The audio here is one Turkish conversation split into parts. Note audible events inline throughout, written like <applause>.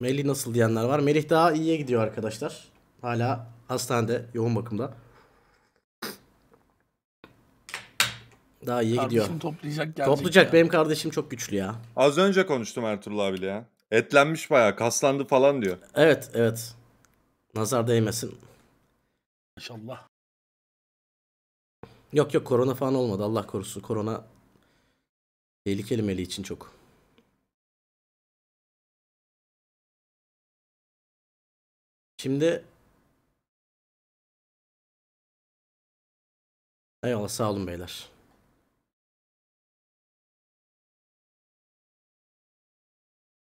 Melih nasıl diyenler var. Melih daha iyiye gidiyor arkadaşlar. Hala hastanede yoğun bakımda. Daha iyi gidiyor. Kardeşim toplayacak gelecek Toplayacak. ya. Benim kardeşim çok güçlü ya. Az önce konuştum Ertuğrul abiyle ya. Etlenmiş baya, kaslandı falan diyor. Evet evet. Nazar değmesin. İnşallah. Yok yok korona falan olmadı. Allah korusun. Korona tehlikeli Melih için çok. Şimdi Eyvallah sağ olun beyler.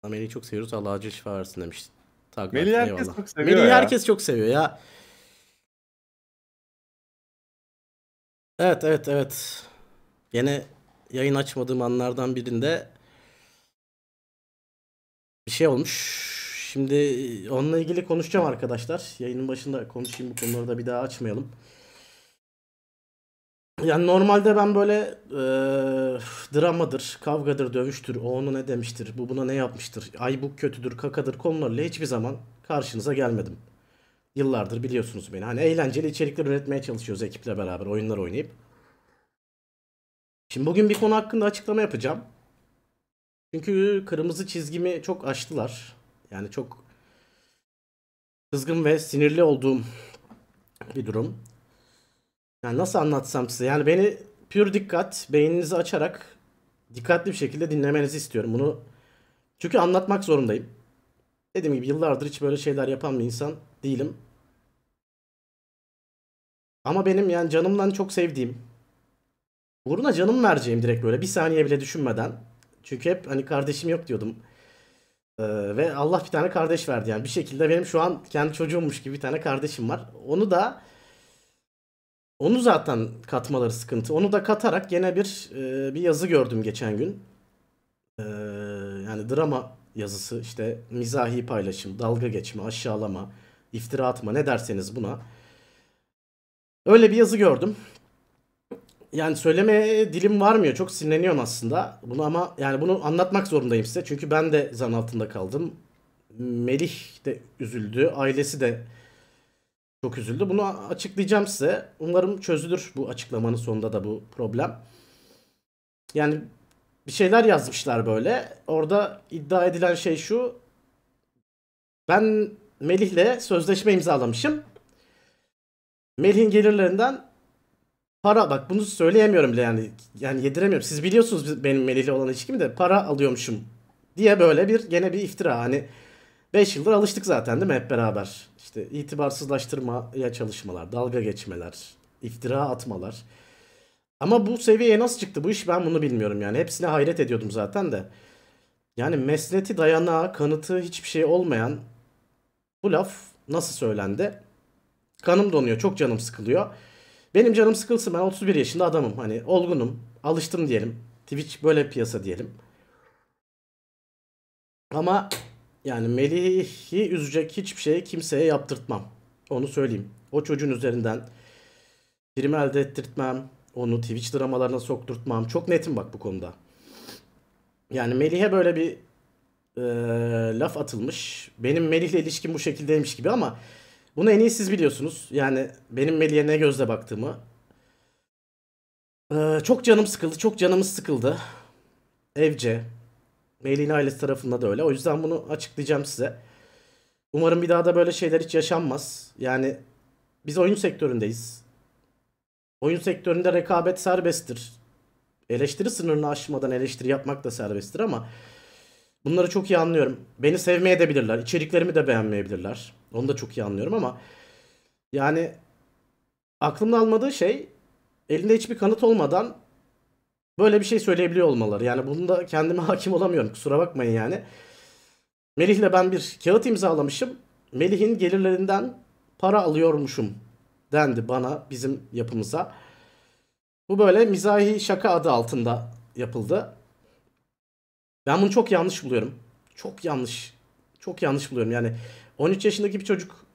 Melih'i çok seviyoruz. Allah acil şifa versin demiş. Meli herkes eyvallah. çok seviyor Melih'i herkes çok seviyor ya. Evet evet evet. Yine yayın açmadığım anlardan birinde bir şey olmuş. Şimdi e, onunla ilgili konuşacağım arkadaşlar. Yayının başında konuşayım bu konuları da bir daha açmayalım. Yani normalde ben böyle e, dramadır, kavgadır, dövüştür, o onu ne demiştir, bu buna ne yapmıştır, ay bu kötüdür, kakadır konularla hiçbir zaman karşınıza gelmedim. Yıllardır biliyorsunuz beni. Hani eğlenceli içerikler üretmeye çalışıyoruz ekiple beraber oyunlar oynayıp. Şimdi bugün bir konu hakkında açıklama yapacağım. Çünkü kırmızı çizgimi çok aştılar. Yani çok kızgın ve sinirli olduğum bir durum. Yani nasıl anlatsam size? Yani beni pür dikkat, beyninizi açarak dikkatli bir şekilde dinlemenizi istiyorum. Bunu çünkü anlatmak zorundayım. Dediğim gibi yıllardır hiç böyle şeyler yapan bir insan değilim. Ama benim yani canımdan çok sevdiğim, uğruna canım vereceğim direkt böyle bir saniye bile düşünmeden. Çünkü hep hani kardeşim yok diyordum. Ee, ve Allah bir tane kardeş verdi yani. Bir şekilde benim şu an kendi çocuğummuş gibi bir tane kardeşim var. Onu da onu zaten katmaları sıkıntı. Onu da katarak gene bir e, bir yazı gördüm geçen gün. Ee, yani drama yazısı işte mizahi paylaşım, dalga geçme, aşağılama, iftira atma ne derseniz buna. Öyle bir yazı gördüm yani söyleme dilim varmıyor. Çok sinirleniyorum aslında. Bunu ama yani bunu anlatmak zorundayım size. Çünkü ben de zan altında kaldım. Melih de üzüldü. Ailesi de çok üzüldü. Bunu açıklayacağım size. Umarım çözülür bu açıklamanın sonunda da bu problem. Yani bir şeyler yazmışlar böyle. Orada iddia edilen şey şu. Ben Melih'le sözleşme imzalamışım. Melih'in gelirlerinden para bak bunu söyleyemiyorum bile yani. Yani yediremiyorum. Siz biliyorsunuz benim Melih'le olan ilişkimi de para alıyormuşum diye böyle bir gene bir iftira. Hani 5 yıldır alıştık zaten değil mi hep beraber? İşte itibarsızlaştırmaya çalışmalar, dalga geçmeler, iftira atmalar. Ama bu seviyeye nasıl çıktı bu iş ben bunu bilmiyorum yani. Hepsine hayret ediyordum zaten de. Yani mesneti, dayanağı, kanıtı hiçbir şey olmayan bu laf nasıl söylendi? Kanım donuyor, çok canım sıkılıyor. Benim canım sıkılsın ben 31 yaşında adamım. Hani olgunum, alıştım diyelim. Twitch böyle piyasa diyelim. Ama yani Melih'i üzecek hiçbir şeyi kimseye yaptırtmam. Onu söyleyeyim. O çocuğun üzerinden prim elde ettirtmem. Onu Twitch dramalarına sokturtmam. Çok netim bak bu konuda. Yani Melih'e böyle bir e, laf atılmış. Benim Melih'le ilişkim bu şekildeymiş gibi ama bunu en iyi siz biliyorsunuz. Yani benim Melih'e ne gözle baktığımı. Ee, çok canım sıkıldı. Çok canımız sıkıldı. Evce. Melih'in ailesi tarafında da öyle. O yüzden bunu açıklayacağım size. Umarım bir daha da böyle şeyler hiç yaşanmaz. Yani biz oyun sektöründeyiz. Oyun sektöründe rekabet serbesttir. Eleştiri sınırını aşmadan eleştiri yapmak da serbesttir ama Bunları çok iyi anlıyorum. Beni sevmeye de bilirler. İçeriklerimi de beğenmeyebilirler. Onu da çok iyi anlıyorum ama yani aklımda almadığı şey elinde hiçbir kanıt olmadan böyle bir şey söyleyebiliyor olmaları. Yani bunu da kendime <laughs> hakim olamıyorum. Kusura bakmayın yani. Melih'le ben bir kağıt imzalamışım. Melih'in gelirlerinden para alıyormuşum dendi bana bizim yapımıza. Bu böyle mizahi şaka adı altında yapıldı. Ben bunu çok yanlış buluyorum. Çok yanlış. Çok yanlış buluyorum. Yani 13 yaşındaki bir çocuk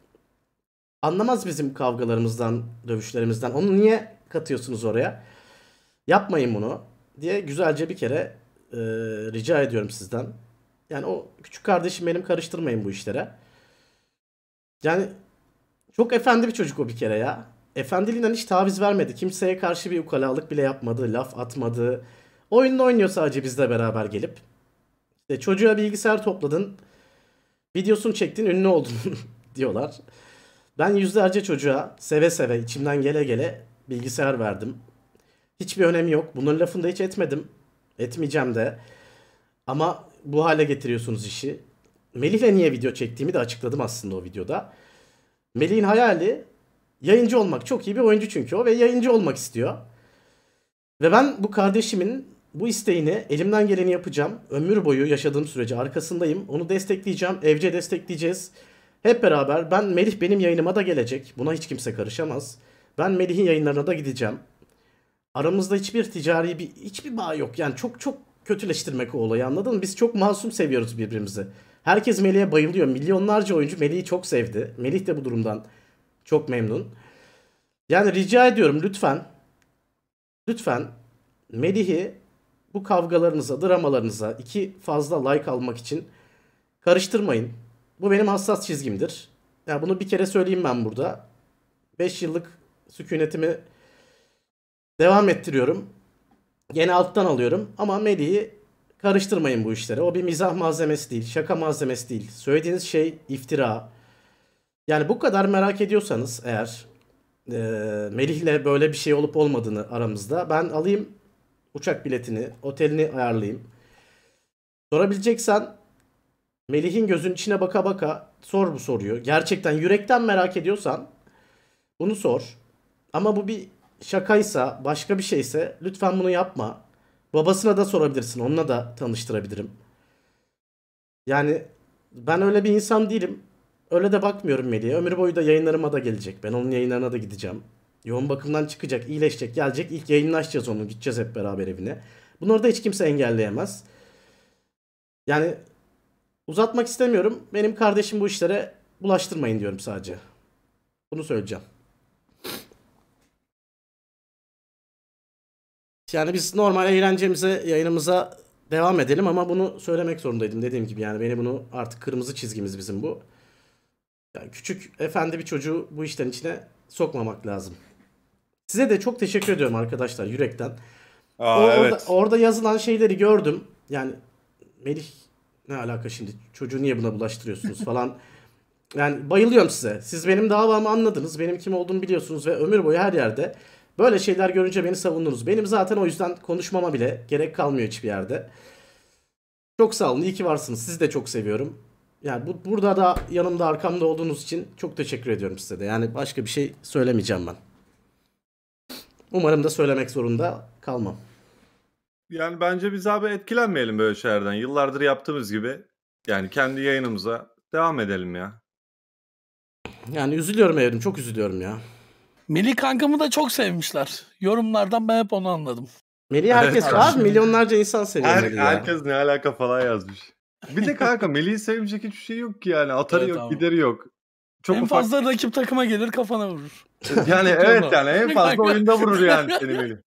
anlamaz bizim kavgalarımızdan, dövüşlerimizden. Onu niye katıyorsunuz oraya? Yapmayın bunu diye güzelce bir kere e, rica ediyorum sizden. Yani o küçük kardeşim benim karıştırmayın bu işlere. Yani çok efendi bir çocuk o bir kere ya. Efendiliğinden hiç taviz vermedi. Kimseye karşı bir ukalalık bile yapmadı, laf atmadı. Oyununu oynuyor sadece bizle beraber gelip. İşte çocuğa bilgisayar topladın. Videosunu çektin ünlü oldun <laughs> diyorlar. Ben yüzlerce çocuğa seve seve içimden gele gele bilgisayar verdim. Hiçbir önemi yok. Bunların lafını da hiç etmedim. Etmeyeceğim de. Ama bu hale getiriyorsunuz işi. Melih'le niye video çektiğimi de açıkladım aslında o videoda. Melih'in hayali yayıncı olmak. Çok iyi bir oyuncu çünkü o ve yayıncı olmak istiyor. Ve ben bu kardeşimin bu isteğini elimden geleni yapacağım. Ömür boyu yaşadığım sürece arkasındayım. Onu destekleyeceğim. Evce destekleyeceğiz. Hep beraber ben Melih benim yayınıma da gelecek. Buna hiç kimse karışamaz. Ben Melih'in yayınlarına da gideceğim. Aramızda hiçbir ticari bir hiçbir bağ yok. Yani çok çok kötüleştirmek o olayı anladın mı? Biz çok masum seviyoruz birbirimizi. Herkes Melih'e bayılıyor. Milyonlarca oyuncu Melih'i çok sevdi. Melih de bu durumdan çok memnun. Yani rica ediyorum lütfen lütfen Melih'i bu kavgalarınıza, dramalarınıza iki fazla like almak için karıştırmayın. Bu benim hassas çizgimdir. Yani bunu bir kere söyleyeyim ben burada. 5 yıllık sükunetimi devam ettiriyorum. Gene alttan alıyorum ama Melih'i karıştırmayın bu işlere. O bir mizah malzemesi değil, şaka malzemesi değil. Söylediğiniz şey iftira. Yani bu kadar merak ediyorsanız eğer e, Melih'le böyle bir şey olup olmadığını aramızda ben alayım uçak biletini, otelini ayarlayayım. Sorabileceksen Melih'in gözünün içine baka baka sor bu soruyu. Gerçekten yürekten merak ediyorsan bunu sor. Ama bu bir şakaysa, başka bir şeyse lütfen bunu yapma. Babasına da sorabilirsin. Onunla da tanıştırabilirim. Yani ben öyle bir insan değilim. Öyle de bakmıyorum Melih'e. Ömür boyu da yayınlarıma da gelecek. Ben onun yayınlarına da gideceğim. Yoğun bakımdan çıkacak, iyileşecek, gelecek. İlk yayınını onu. Gideceğiz hep beraber evine. Bunları da hiç kimse engelleyemez. Yani uzatmak istemiyorum. Benim kardeşim bu işlere bulaştırmayın diyorum sadece. Bunu söyleyeceğim. Yani biz normal eğlencemize, yayınımıza devam edelim ama bunu söylemek zorundaydım dediğim gibi. Yani beni bunu artık kırmızı çizgimiz bizim bu. Yani küçük efendi bir çocuğu bu işten içine sokmamak lazım. Size de çok teşekkür ediyorum arkadaşlar yürekten. Aa, o, evet. orada, orada yazılan şeyleri gördüm. Yani Melih ne alaka şimdi çocuğu niye buna bulaştırıyorsunuz <laughs> falan. Yani bayılıyorum size. Siz benim davamı anladınız. Benim kim olduğumu biliyorsunuz ve ömür boyu her yerde böyle şeyler görünce beni savundunuz. Benim zaten o yüzden konuşmama bile gerek kalmıyor hiçbir yerde. Çok sağ olun. İyi ki varsınız. Sizi de çok seviyorum. Yani bu, burada da yanımda arkamda olduğunuz için çok teşekkür ediyorum size de. Yani başka bir şey söylemeyeceğim ben. Umarım da söylemek zorunda kalmam. Yani bence biz abi etkilenmeyelim böyle şeylerden. Yıllardır yaptığımız gibi yani kendi yayınımıza devam edelim ya. Yani üzülüyorum evrim çok üzülüyorum ya. Melih kankamı da çok sevmişler. Yorumlardan ben hep onu anladım. Meli herkes evet, var milyonlarca insan seviyor Her, ya. Herkes ne alaka falan yazmış. Bir de kanka Melih'i sevmeyecek hiçbir şey yok ki yani. Atarı evet, yok, abi. gideri yok. Çok en ufak... fazla rakip takıma gelir kafana vurur. Ee, yani evet yani en <laughs> fazla oyunda vurur yani seni benim.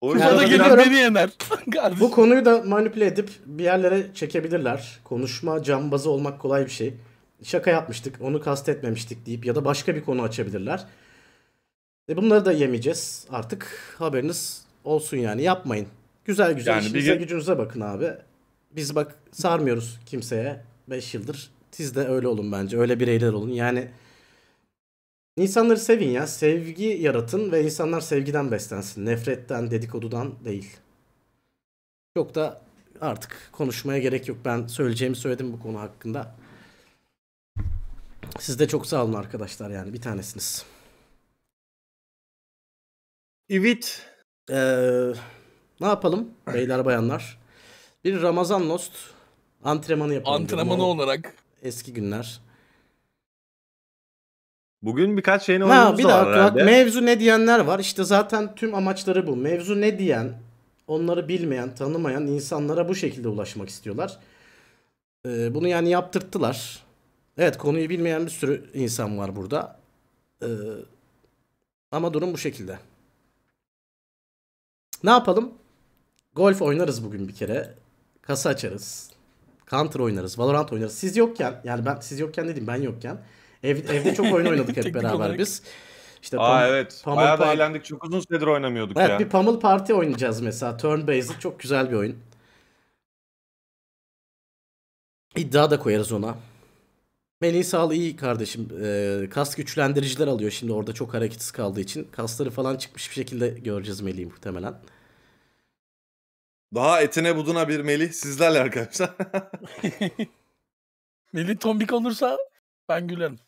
Oyunda da beni yener. <laughs> bu konuyu da manipüle edip bir yerlere çekebilirler. Konuşma cambazı olmak kolay bir şey. Şaka yapmıştık, onu kastetmemiştik deyip ya da başka bir konu açabilirler. E bunları da yemeyeceğiz artık. Haberiniz olsun yani yapmayın. Güzel güzel yani işinize bir... gücünüze bakın abi. Biz bak sarmıyoruz kimseye 5 yıldır. Siz de öyle olun bence. Öyle bireyler olun. Yani İnsanları sevin ya. Sevgi yaratın ve insanlar sevgiden beslensin. Nefretten, dedikodudan değil. Çok da artık konuşmaya gerek yok. Ben söyleyeceğimi söyledim bu konu hakkında. Siz de çok sağ olun arkadaşlar yani bir tanesiniz. Evet. Ee, ne yapalım <laughs> beyler bayanlar? Bir Ramazan Lost antrenmanı yapalım. Antrenmanı olarak. Eski günler. Bugün birkaç şeyin ha, bir de var Bak, mevzu ne diyenler var. İşte zaten tüm amaçları bu. Mevzu ne diyen, onları bilmeyen, tanımayan insanlara bu şekilde ulaşmak istiyorlar. Ee, bunu yani yaptırttılar. Evet konuyu bilmeyen bir sürü insan var burada. Ee, ama durum bu şekilde. Ne yapalım? Golf oynarız bugün bir kere. Kasa açarız. Counter oynarız. Valorant oynarız. Siz yokken yani ben siz yokken dedim ben yokken. Ev, evde çok oyun oynadık hep <laughs> beraber biz. İşte Aa pam- evet. Pummel Bayağı da eğlendik. Çok uzun süredir oynamıyorduk evet, ya. bir Pummel Party oynayacağız mesela. Turn based çok güzel bir oyun. İddia da koyarız ona. Melih Sağlı iyi kardeşim. Ee, kas güçlendiriciler alıyor şimdi orada çok hareketsiz kaldığı için. Kasları falan çıkmış bir şekilde göreceğiz Meli'yi muhtemelen. Daha etine buduna bir Meli sizlerle arkadaşlar. <laughs> Meli tombik olursa ben gülerim.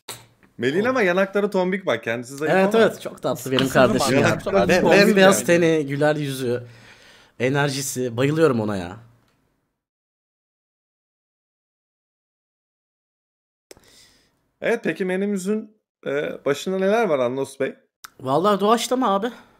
Melin ama yanakları tombik bak kendisi zayıf Evet ama. evet çok tatlı benim kardeşim ya. Be- bembeyaz yani. teni, güler yüzü, enerjisi. Bayılıyorum ona ya. Evet peki menimizin e, başında neler var Anlos Bey? Vallahi doğaçlama abi.